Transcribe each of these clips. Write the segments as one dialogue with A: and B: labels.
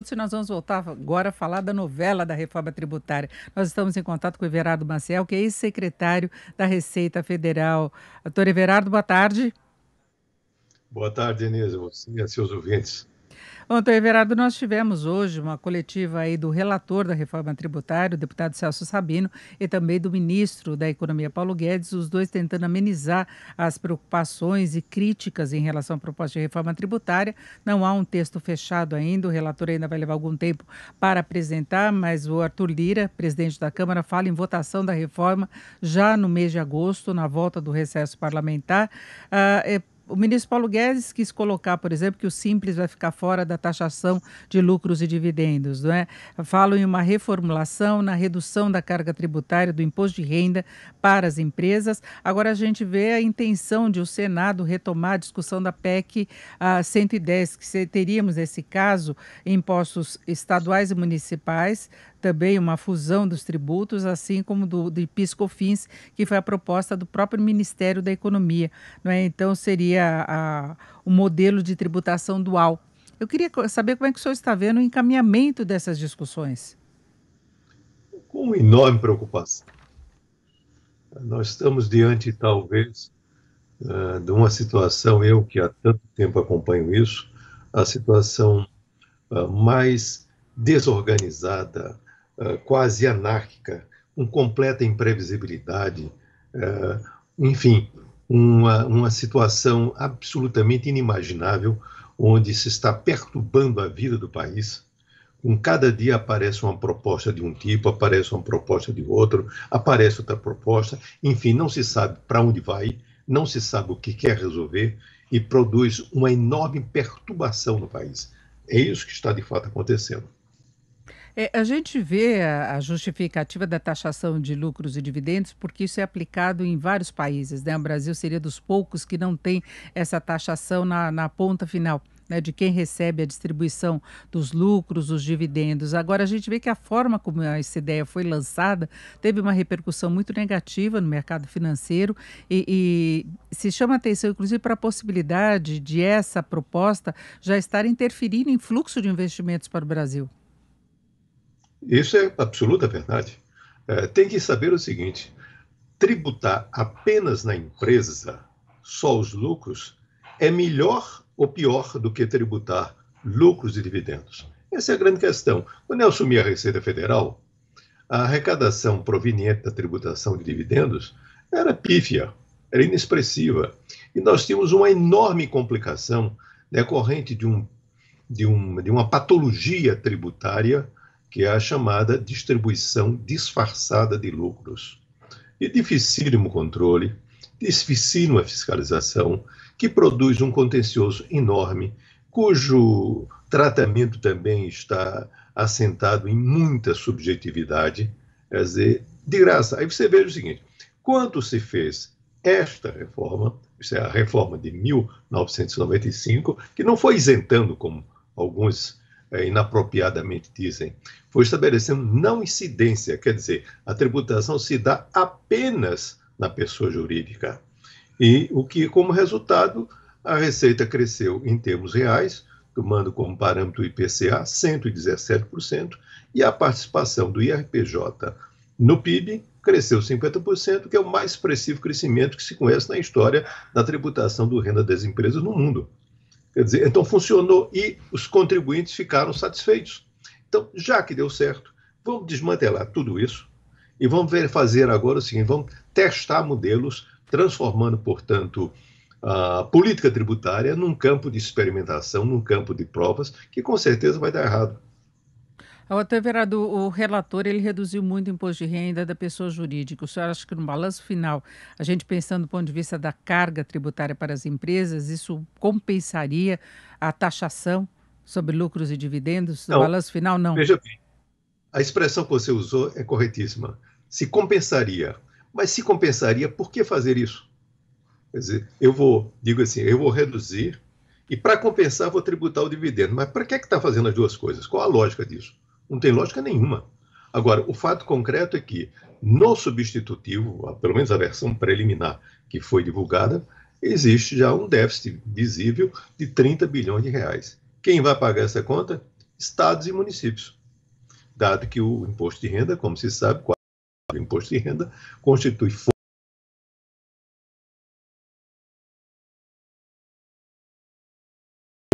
A: Se nós vamos voltar agora a falar da novela da reforma tributária, nós estamos em contato com o Everardo Maciel, que é ex-secretário da Receita Federal. Doutor Everardo, boa tarde.
B: Boa tarde, Inês, você e seus ouvintes.
A: Antônio Everardo, nós tivemos hoje uma coletiva aí do relator da reforma tributária, o deputado Celso Sabino, e também do ministro da Economia, Paulo Guedes, os dois tentando amenizar as preocupações e críticas em relação à proposta de reforma tributária. Não há um texto fechado ainda, o relator ainda vai levar algum tempo para apresentar, mas o Arthur Lira, presidente da Câmara, fala em votação da reforma já no mês de agosto, na volta do recesso parlamentar. Uh, é o ministro Paulo Guedes quis colocar, por exemplo, que o Simples vai ficar fora da taxação de lucros e dividendos. Não é? Falo em uma reformulação, na redução da carga tributária do imposto de renda para as empresas. Agora a gente vê a intenção de o Senado retomar a discussão da PEC uh, 110, que teríamos, nesse caso, impostos estaduais e municipais também uma fusão dos tributos, assim como do, do PiscoFins, que foi a proposta do próprio Ministério da Economia. Não é? Então, seria a, o modelo de tributação dual. Eu queria saber como é que o senhor está vendo o encaminhamento dessas discussões. Com uma
B: enorme preocupação. Nós estamos diante, talvez, eh, de uma situação, eu que há tanto tempo acompanho isso, a situação eh, mais desorganizada, eh, quase anárquica, com completa imprevisibilidade, eh, enfim, uma, uma situação absolutamente inimaginável, onde se está perturbando a vida do país. Com cada dia aparece uma proposta de um tipo, aparece uma proposta de outro, aparece outra proposta, enfim, não se sabe para onde vai, não se sabe o que quer resolver e produz uma enorme perturbação no país. É isso que está de fato acontecendo.
A: É, a gente vê a, a, justificativa da taxação de lucros e dividendos porque isso é aplicado em vários países. Né? O Brasil seria dos poucos que não tem essa taxação na, na ponta final. Né, de quem recebe a distribuição dos lucros, os dividendos. Agora, a gente vê que a forma como essa ideia foi lançada teve uma repercussão muito negativa no mercado financeiro e, e se chama atenção, inclusive, para a possibilidade de essa proposta já estar interferindo em fluxo de investimentos para o Brasil.
B: Isso é absoluta verdade. É, tem que saber o seguinte: tributar apenas na empresa só os lucros é melhor ou pior do que tributar lucros e dividendos? Essa é a grande questão. Quando eu assumi a Receita Federal, a arrecadação proveniente da tributação de dividendos era pífia, era inexpressiva. E nós tínhamos uma enorme complicação decorrente de, um, de, um, de uma patologia tributária que é a chamada distribuição disfarçada de lucros. E dificílimo controle, dificílima fiscalização, que produz um contencioso enorme, cujo tratamento também está assentado em muita subjetividade. Quer dizer, de graça. Aí você veja o seguinte: quando se fez esta reforma, isso é a reforma de 1995, que não foi isentando, como alguns é, inapropriadamente dizem, foi estabelecendo não incidência, quer dizer, a tributação se dá apenas na pessoa jurídica. E o que, como resultado, a receita cresceu em termos reais, tomando como parâmetro o IPCA, 117%, e a participação do IRPJ no PIB cresceu 50%, que é o mais expressivo crescimento que se conhece na história da tributação do renda das empresas no mundo. Quer dizer, então funcionou e os contribuintes ficaram satisfeitos. Então, já que deu certo, vamos desmantelar tudo isso e vamos ver, fazer agora o seguinte: vamos testar modelos, transformando, portanto, a política tributária num campo de experimentação, num campo de provas, que com certeza vai dar errado.
A: Até, Verado, o relator ele reduziu muito o imposto de renda da pessoa jurídica. O senhor acha que no balanço final, a gente pensando do ponto de vista da carga tributária para as empresas, isso compensaria a taxação sobre lucros e dividendos? No balanço final, não. Veja
B: bem, a expressão que você usou é corretíssima. Se compensaria. Mas se compensaria, por que fazer isso? Quer dizer, eu vou, digo assim, eu vou reduzir e para compensar vou tributar o dividendo. Mas para que é que está fazendo as duas coisas? Qual a lógica disso? Não tem lógica nenhuma. Agora, o fato concreto é que no substitutivo, pelo menos a versão preliminar que foi divulgada, existe já um déficit visível de 30 bilhões de reais. Quem vai pagar essa conta? Estados e municípios. Dado que o imposto de renda, como se sabe, o imposto de renda
A: constitui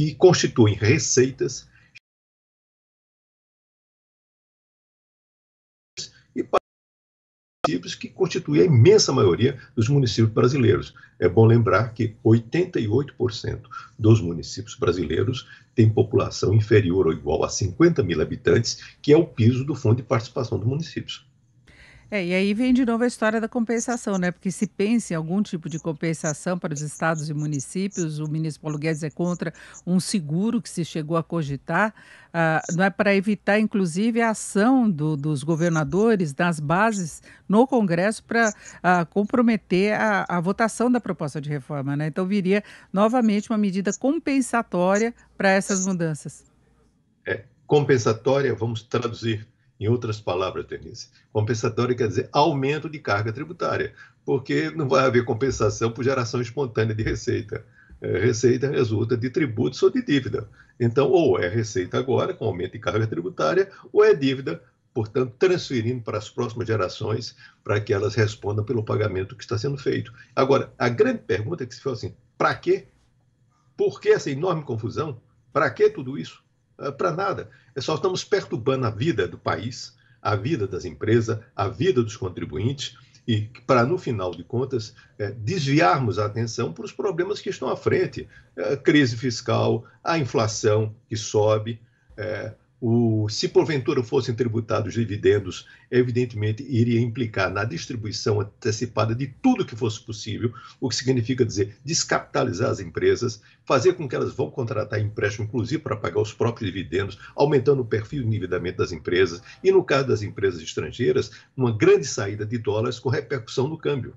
A: e constituem receitas municípios
B: que constituem a imensa maioria dos municípios brasileiros. É bom lembrar que 88% dos municípios brasileiros têm população inferior ou igual a 50 mil habitantes, que é o piso do Fundo de Participação dos Municípios.
A: É, e aí vem de novo a história da compensação, né? Porque se pensa em algum tipo de compensação para os estados e municípios, o ministro Paulo Guedes é contra um seguro que se chegou a cogitar, uh, não é para evitar, inclusive, a ação do, dos governadores das bases no Congresso para uh, comprometer a, a votação da proposta de reforma, né? Então viria novamente uma medida compensatória para essas mudanças.
B: É, compensatória, vamos traduzir em outras palavras, Denise, compensatório quer dizer aumento de carga tributária, porque não vai haver compensação por geração espontânea de receita. É, receita resulta de tributos ou de dívida. Então, ou é receita agora, com aumento de carga tributária, ou é dívida, portanto, transferindo para as próximas gerações, para que elas respondam pelo pagamento que está sendo feito. Agora, a grande pergunta é que se faz assim: para quê? Por que essa enorme confusão? Para que tudo isso? Ah, para nada. É só estamos perturbando a vida do país, a vida das empresas, a vida dos contribuintes e para, no final de contas, é, desviarmos a atenção para os problemas que estão à frente. É, crise fiscal, a inflação que sobe, é, o, se porventura fossem tributados dividendos, evidentemente iria implicar na distribuição antecipada de tudo que fosse possível, o que significa dizer descapitalizar as empresas, fazer com que elas vão contratar empréstimo, inclusive para pagar os próprios dividendos, aumentando o perfil de endividamento das empresas, e no caso das empresas estrangeiras, uma grande saída de dólares com repercussão no câmbio.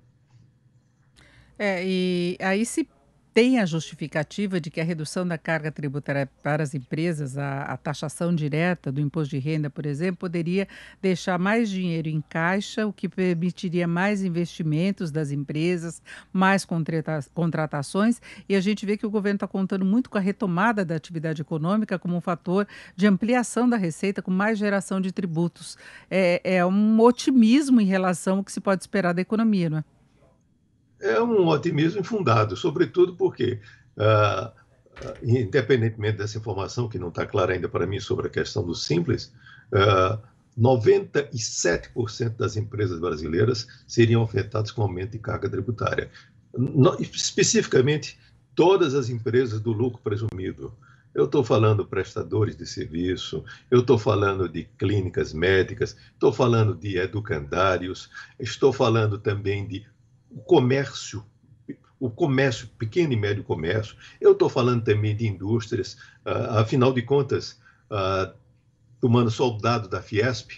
A: É, e aí se tem a justificativa de que a redução da carga tributária para as empresas, a, a, taxação direta do imposto de renda, por exemplo, poderia deixar mais dinheiro em caixa, o que permitiria mais investimentos das empresas, mais contrata contratações. E a gente vê que o governo está contando muito com a retomada da atividade econômica como um fator de ampliação da receita, com mais geração de tributos. É, é um otimismo em relação ao que se pode esperar da economia, não é?
B: é um otimismo infundado, sobretudo porque, ah, independentemente dessa informação que não está clara ainda para mim sobre a questão do simples, 97% ah, das empresas brasileiras seriam afetadas com aumento de carga tributária. No, especificamente, todas as empresas do lucro presumido. Eu estou falando prestadores de serviço, eu estou falando de clínicas médicas, estou falando de educandários, estou falando também de o comércio, o comércio, pequeno e médio comércio. Eu estou falando também de indústrias. Uh, afinal de contas, uh, tomando só o dado da Fiesp,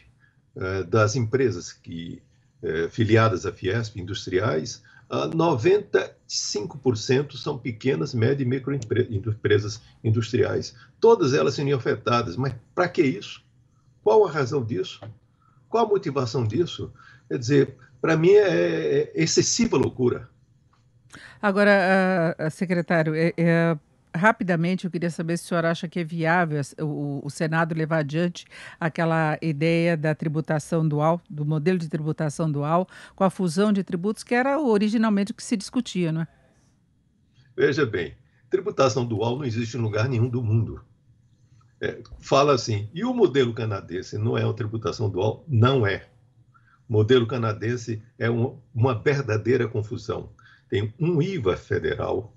B: uh, das empresas que eh, filiadas à Fiesp, industriais, 95% são pequenas, médias e microempresas industriais. Todas elas seriam afetadas, mas para que isso? Qual a razão disso? Qual a motivação disso? Quer dizer, para mim é, é, excessiva loucura.
A: Agora, secretário, é, é, rapidamente eu queria saber se o senhor acha que é viável o, o, Senado levar adiante aquela ideia da tributação dual, do modelo de tributação dual, com a fusão de tributos, que era originalmente o que se discutia, não é?
B: Veja bem, tributação dual não existe em lugar nenhum do mundo. É, fala assim, e o modelo canadense não é uma tributação dual? Não é modelo canadense é um, uma verdadeira confusão. Tem um IVA federal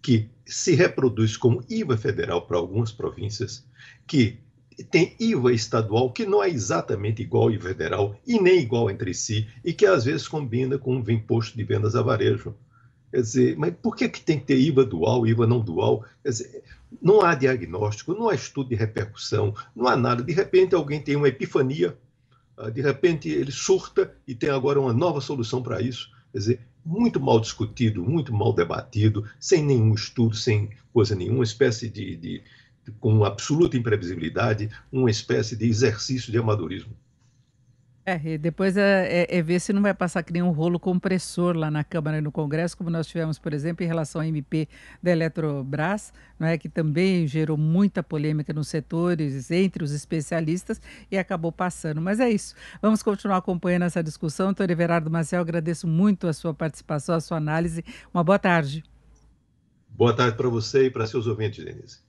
B: que se reproduz como IVA federal para algumas províncias, que tem IVA estadual que não é exatamente igual ao IVA federal e nem igual entre si, e que às vezes combina com o imposto de vendas a varejo. Quer dizer, mas por que, que tem que ter IVA dual, IVA não dual? Quer dizer, não há diagnóstico, não há estudo de repercussão, não há nada. De repente alguém tem uma epifania ah, de repente ele surta e tem agora uma nova solução para isso. Quer dizer, muito mal discutido, muito mal debatido, sem nenhum estudo, sem coisa nenhuma, uma espécie de, de com absoluta imprevisibilidade, uma espécie de exercício de amadorismo.
A: É, e depois é, é, é, ver se não vai passar que nem um rolo compressor lá na Câmara e no Congresso, como nós tivemos, por exemplo, em relação ao MP da Eletrobras, não é, que também gerou muita polêmica nos setores, entre os especialistas, e acabou passando. Mas é isso. Vamos continuar acompanhando essa discussão. Tony Everardo Marcel, agradeço muito a sua participação, a sua análise. Uma boa tarde.
B: Boa tarde para você e para seus ouvintes, Denise.